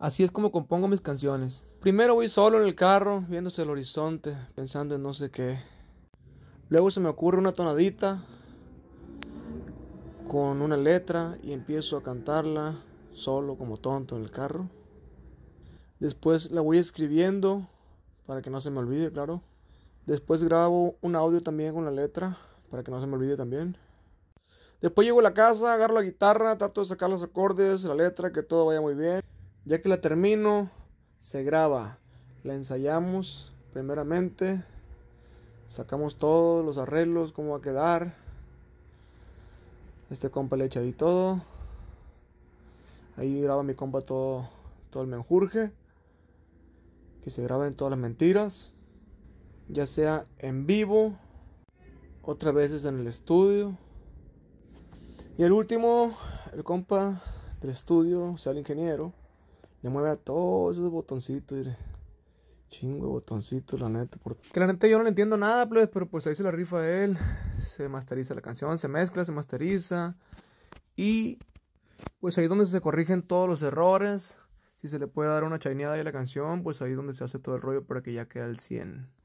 Así es como compongo mis canciones. Primero voy solo en el carro, viéndose el horizonte, pensando en no sé qué. Luego se me ocurre una tonadita con una letra y empiezo a cantarla solo como tonto en el carro. Después la voy escribiendo para que no se me olvide, claro. Después grabo un audio también con la letra para que no se me olvide también. Después llego a la casa, agarro la guitarra, trato de sacar los acordes, la letra, que todo vaya muy bien. Ya que la termino, se graba, la ensayamos primeramente, sacamos todos los arreglos, cómo va a quedar. Este compa le echa y todo. Ahí graba mi compa todo, todo el menjurje. Que se graba en todas las mentiras. Ya sea en vivo. Otras veces en el estudio. Y el último, el compa del estudio, o sea, el ingeniero le mueve a todos esos botoncitos, Chingo de botoncitos, la neta. Por... Que la neta yo no le entiendo nada, pero pues ahí se la rifa a él. Se masteriza la canción, se mezcla, se masteriza. Y pues ahí es donde se corrigen todos los errores. Si se le puede dar una chaineada ahí a la canción, pues ahí es donde se hace todo el rollo para que ya quede al 100.